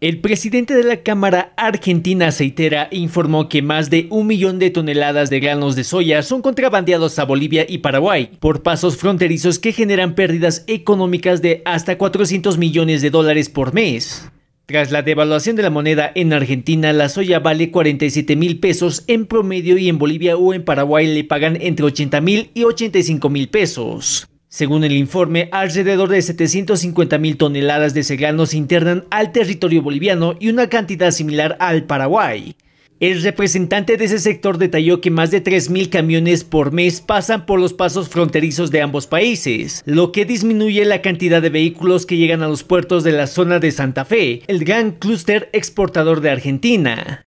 El presidente de la Cámara Argentina Aceitera informó que más de un millón de toneladas de granos de soya son contrabandeados a Bolivia y Paraguay por pasos fronterizos que generan pérdidas económicas de hasta 400 millones de dólares por mes. Tras la devaluación de la moneda en Argentina, la soya vale 47 mil pesos en promedio y en Bolivia o en Paraguay le pagan entre 80 mil y 85 mil pesos. Según el informe, alrededor de 750 mil toneladas de cereal internan al territorio boliviano y una cantidad similar al Paraguay. El representante de ese sector detalló que más de 3.000 camiones por mes pasan por los pasos fronterizos de ambos países, lo que disminuye la cantidad de vehículos que llegan a los puertos de la zona de Santa Fe, el gran clúster exportador de Argentina.